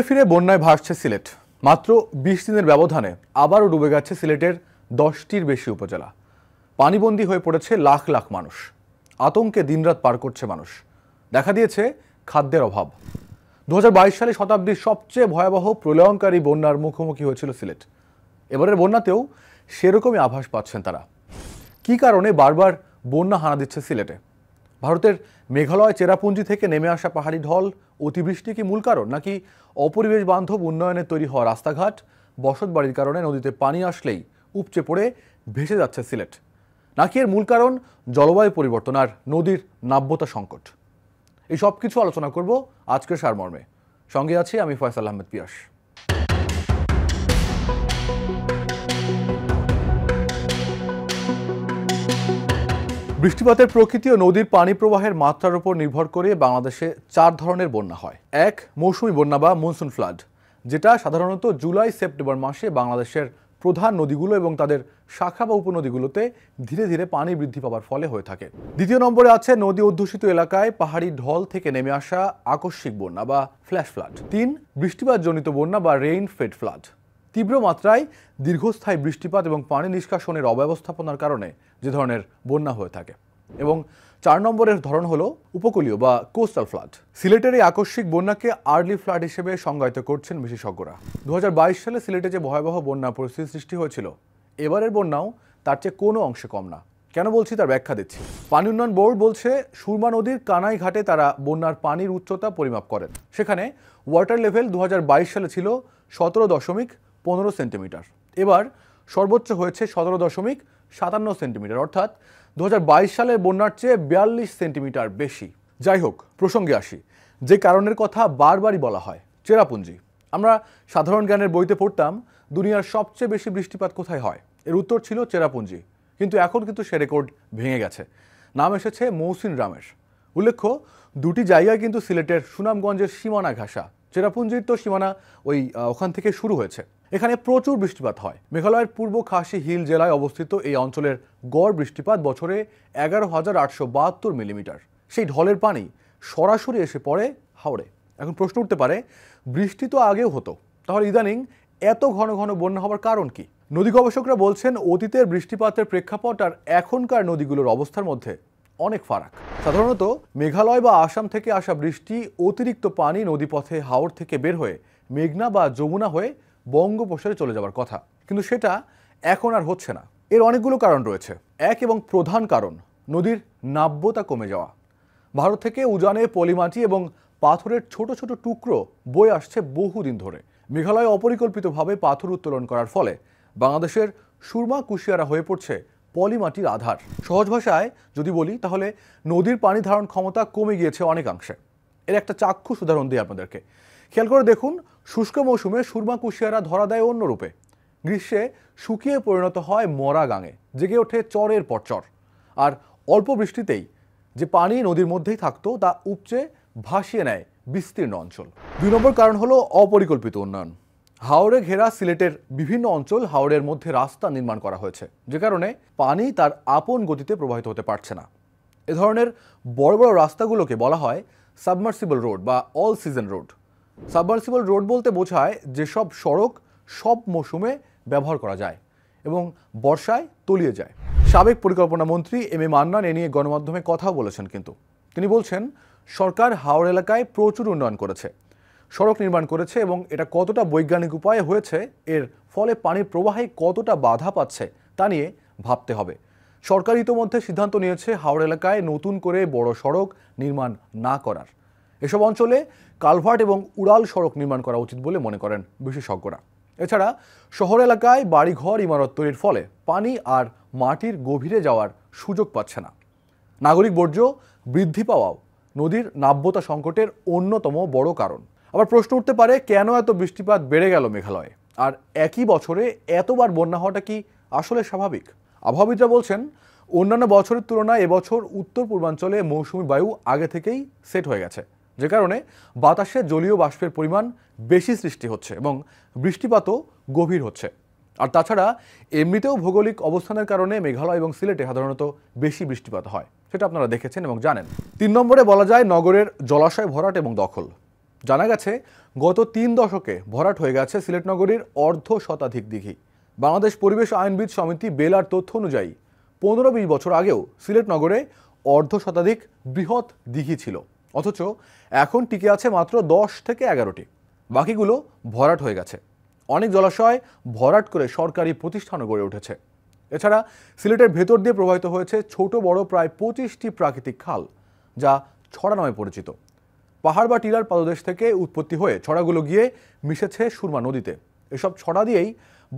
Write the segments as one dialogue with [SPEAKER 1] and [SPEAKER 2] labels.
[SPEAKER 1] ঘুরে ফিরে বন্যায় ভাসছে সিলেট মাত্র বিশ দিনের ব্যবধানে আবারও ডুবে গেছে সিলেটের দশটির বেশি উপজেলা পানিবন্দী হয়ে পড়েছে লাখ লাখ মানুষ আতঙ্কে দিনরাত পার করছে মানুষ দেখা দিয়েছে খাদ্যের অভাব দু সালে শতাব্দীর সবচেয়ে ভয়াবহ প্রলয়ঙ্কারী বন্যার মুখোমুখি হয়েছিল সিলেট এবারের বন্যাতেও সেরকমই আভাস পাচ্ছেন তারা কি কারণে বারবার বন্যা হানা দিচ্ছে সিলেটে ভারতের মেঘালয় চেরাপুঞ্জি থেকে নেমে আসা পাহাড়ি ঢল অতিবৃষ্টি কি মূল কারণ নাকি অপরিবেশ বান্ধব উন্নয়নে তৈরি হওয়া রাস্তাঘাট বসত বাড়ির কারণে নদীতে পানি আসলেই উপচে পড়ে ভেসে যাচ্ছে সিলেট নাকি এর মূল কারণ জলবায়ু পরিবর্তন আর নদীর নাব্যতা সংকট এই সব কিছু আলোচনা করব আজকের সারমর্মে সঙ্গে আছি আমি ফয়সাল আহমেদ পিয়াস বৃষ্টিপাতের প্রকৃতি ও নদীর পানি প্রবাহের মাত্রার উপর নির্ভর করে বাংলাদেশে চার ধরনের বন্যা হয় এক মৌসুমি বন্যা বা মনসুন ফ্লাড যেটা সাধারণত জুলাই সেপ্টেম্বর মাসে বাংলাদেশের প্রধান নদীগুলো এবং তাদের শাখা বা উপনদীগুলোতে ধীরে ধীরে পানি বৃদ্ধি পাওয়ার ফলে হয়ে থাকে দ্বিতীয় নম্বরে আছে নদী অধ্যুষিত এলাকায় পাহাড়ি ঢল থেকে নেমে আসা আকস্মিক বন্যা বা ফ্ল্যাশ ফ্লাড তিন বৃষ্টিপাতজনিত বন্যা বা রেইন ফেড ফ্লাড তীব্র মাত্রায় দীর্ঘস্থায়ী বৃষ্টিপাত এবং পানি নিষ্কাশনের অব্যবস্থাপনার কারণে যে ধরনের বন্যা হয়ে থাকে এবং চার নম্বরের ধরন হল উপকূলীয় বা কোস্টাল ফ্লাড সিলেটের এই আকস্মিক বন্যাকে আর্লি ফ্লাড হিসেবে সংজ্ঞায়িত করছেন বিশেষজ্ঞরা দু সালে সিলেটে যে ভয়াবহ বন্যা পরিস্থিতি সৃষ্টি হয়েছিল এবারের বন্যাও তার চেয়ে কোনো অংশে কম না কেন বলছি তার ব্যাখ্যা দিচ্ছি পানি উন্নয়ন বোর্ড বলছে সুরমা নদীর কানাই ঘাটে তারা বন্যার পানির উচ্চতা পরিমাপ করেন সেখানে ওয়াটার লেভেল দু সালে ছিল সতেরো দশমিক পনেরো সেন্টিমিটার এবার সর্বোচ্চ হয়েছে সতেরো দশমিক সাতান্ন সেন্টিমিটার অর্থাৎ দু সালের বন্যার চেয়ে বিয়াল্লিশ সেন্টিমিটার বেশি যাই হোক প্রসঙ্গে আসি যে কারণের কথা বারবারই বলা হয় চেরাপুঞ্জি আমরা সাধারণ জ্ঞানের বইতে পড়তাম দুনিয়ার সবচেয়ে বেশি বৃষ্টিপাত কোথায় হয় এর উত্তর ছিল চেরাপুঞ্জি কিন্তু এখন কিন্তু সে রেকর্ড ভেঙে গেছে নাম এসেছে মৌসিন রামের উল্লেখ্য দুটি জায়গায় কিন্তু সিলেটের সুনামগঞ্জের সীমানা ঘাসা চেরাপুঞ্জির তো সীমানা ওই ওখান থেকে শুরু হয়েছে এখানে প্রচুর বৃষ্টিপাত হয় মেঘালয়ের পূর্ব খাসি হিল জেলায় অবস্থিত এই অঞ্চলের গড় বৃষ্টিপাত বছরে এগারো হাজার আটশো বাহাত্তর মিলিমিটার সেই ঢলের পানি সরাসরি এসে পড়ে হাওড়ে এখন প্রশ্ন উঠতে পারে বৃষ্টি তো আগেও হতো তাহলে ইদানিং এত ঘন ঘন বন্যা হওয়ার কারণ কি নদী গবেষকরা বলছেন অতীতের বৃষ্টিপাতের প্রেক্ষাপট আর এখনকার নদীগুলোর অবস্থার মধ্যে অনেক ফারাক সাধারণত মেঘালয় বা আসাম থেকে আসা বৃষ্টি অতিরিক্ত পানি নদীপথে হাওড় থেকে বের হয়ে মেঘনা বা যমুনা হয়ে বঙ্গোপসাগরে চলে যাওয়ার কথা কিন্তু সেটা এখন আর হচ্ছে না এর অনেকগুলো কারণ রয়েছে এক এবং প্রধান কারণ নদীর নাব্যতা কমে যাওয়া ভারত থেকে উজানে পলিমাটি এবং পাথরের ছোট ছোট টুকরো বয়ে আসছে বহুদিন ধরে মেঘালয় অপরিকল্পিতভাবে পাথর উত্তোলন করার ফলে বাংলাদেশের সুরমা কুশিয়ারা হয়ে পড়ছে পলিমাটির আধার সহজ ভাষায় যদি বলি তাহলে নদীর পানি ধারণ ক্ষমতা কমে গিয়েছে অনেকাংশে এর একটা চাক্ষুষ উদাহরণ দিই আপনাদেরকে খেয়াল করে দেখুন শুষ্ক মৌসুমে সুরমা কুশিয়ারা ধরা দেয় অন্য রূপে গ্রীষ্মে শুকিয়ে পরিণত হয় মরা গাঙে জেগে ওঠে চরের পর চর আর অল্প বৃষ্টিতেই যে পানি নদীর মধ্যেই থাকতো তা উপচে ভাসিয়ে নেয় বিস্তীর্ণ অঞ্চল দুই নম্বর কারণ হলো অপরিকল্পিত উন্নয়ন হাওড়ে ঘেরা সিলেটের বিভিন্ন অঞ্চল হাওড়ের মধ্যে রাস্তা নির্মাণ করা হয়েছে যে কারণে পানি তার আপন গতিতে প্রবাহিত হতে পারছে না এ ধরনের বড় বড় রাস্তাগুলোকে বলা হয় সাবমার্সিবল রোড বা all season road subversible road বলতে বোঝায় যেসব সড়ক সব মৌসুমে ব্যবহার করা যায় এবং বর্ষায় তলিয়ে যায় সাবেক পরিকল্পনা মন্ত্রী এম এ মান্নান এ নিয়ে গণমাধ্যমে কথাও বলেছেন কিন্তু তিনি বলছেন সরকার হাওড় এলাকায় প্রচুর উন্নয়ন করেছে সড়ক নির্মাণ করেছে এবং এটা কতটা বৈজ্ঞানিক উপায়ে হয়েছে এর ফলে পানির প্রবাহে কতটা বাধা পাচ্ছে তা নিয়ে ভাবতে হবে সরকার ইতোমধ্যে সিদ্ধান্ত নিয়েছে হাওড় এলাকায় নতুন করে বড় সড়ক নির্মাণ না করার এসব অঞ্চলে কালভার্ট এবং উড়াল সড়ক নির্মাণ করা উচিত বলে মনে করেন বিশেষজ্ঞরা এছাড়া শহর এলাকায় বাড়িঘর ইমারত তৈরির ফলে পানি আর মাটির গভীরে যাওয়ার সুযোগ পাচ্ছে না নাগরিক বর্জ্য বৃদ্ধি পাওয়াও নদীর নাব্যতা সংকটের অন্যতম বড় কারণ আবার প্রশ্ন উঠতে পারে কেন এত বৃষ্টিপাত বেড়ে গেল মেঘালয়ে আর একই বছরে এতবার বন্যা হওয়াটা কি আসলে স্বাভাবিক আবহাওয়াবিদরা বলছেন অন্যান্য বছরের তুলনায় এবছর উত্তর পূর্বাঞ্চলে মৌসুমী বায়ু আগে থেকেই সেট হয়ে গেছে যে কারণে বাতাসে জলীয় বাষ্পের পরিমাণ বেশি সৃষ্টি হচ্ছে এবং বৃষ্টিপাতও গভীর হচ্ছে আর তাছাড়া এমনিতেও ভৌগোলিক অবস্থানের কারণে মেঘালয় এবং সিলেটে সাধারণত বেশি বৃষ্টিপাত হয় সেটা আপনারা দেখেছেন এবং জানেন তিন নম্বরে বলা যায় নগরের জলাশয় ভরাট এবং দখল জানা গেছে গত তিন দশকে ভরাট হয়ে গেছে সিলেট নগরীর অর্ধ শতাধিক দিঘি বাংলাদেশ পরিবেশ আইনবিদ সমিতি বেলার তথ্য অনুযায়ী পনেরো বিশ বছর আগেও সিলেট নগরে অর্ধ শতাধিক বৃহৎ দিঘি ছিল অথচ এখন টিকে আছে মাত্র দশ থেকে এগারোটি বাকিগুলো ভরাট হয়ে গেছে অনেক জলাশয় ভরাট করে সরকারি প্রতিষ্ঠানও গড়ে উঠেছে এছাড়া সিলেটের ভেতর দিয়ে প্রবাহিত হয়েছে ছোট বড় প্রায় পঁচিশটি প্রাকৃতিক খাল যা ছড়া নামে পরিচিত পাহাড় বা টিলার পাদদেশ থেকে উৎপত্তি হয়ে ছড়াগুলো গিয়ে মিশেছে সুরমা নদীতে এসব ছড়া দিয়েই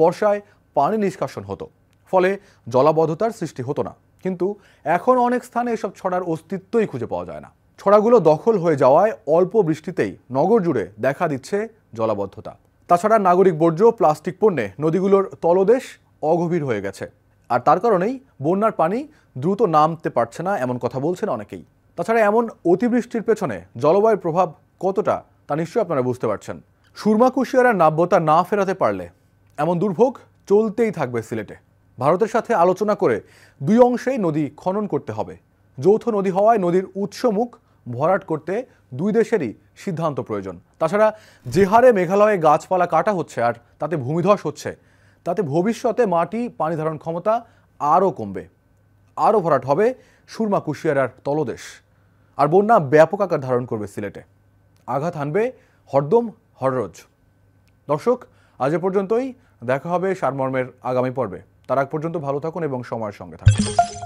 [SPEAKER 1] বর্ষায় পানি নিষ্কাশন হতো ফলে জলাবদ্ধতার সৃষ্টি হতো না কিন্তু এখন অনেক স্থানে এসব ছড়ার অস্তিত্বই খুঁজে পাওয়া যায় না ছড়াগুলো দখল হয়ে যাওয়ায় অল্প বৃষ্টিতেই নগর জুড়ে দেখা দিচ্ছে জলাবদ্ধতা তাছাড়া নাগরিক বর্জ্য প্লাস্টিক পণ্যে নদীগুলোর তলদেশ অগভীর হয়ে গেছে আর তার কারণেই বন্যার পানি দ্রুত নামতে পারছে না এমন কথা বলছেন অনেকেই তাছাড়া এমন অতিবৃষ্টির পেছনে জলবায়ুর প্রভাব কতটা তা নিশ্চয়ই আপনারা বুঝতে পারছেন সুরমা কুশিয়ারার নাব্যতা না ফেরাতে পারলে এমন দুর্ভোগ চলতেই থাকবে সিলেটে ভারতের সাথে আলোচনা করে দুই অংশেই নদী খনন করতে হবে যৌথ নদী হওয়ায় নদীর উৎসমুখ ভরাট করতে দুই দেশেরই সিদ্ধান্ত প্রয়োজন তাছাড়া যে হারে মেঘালয়ে গাছপালা কাটা হচ্ছে আর তাতে ভূমিধস হচ্ছে তাতে ভবিষ্যতে মাটি পানি ধারণ ক্ষমতা আরও কমবে আরও ভরাট হবে সুরমা কুশিয়ারার তলদেশ আর বন্যা ব্যাপক আকার ধারণ করবে সিলেটে আঘাত হানবে হরদম হররোজ দর্শক আজ পর্যন্তই দেখা হবে সারমর্মের আগামী পর্বে তার আগ পর্যন্ত ভালো থাকুন এবং সময়ের সঙ্গে থাকুন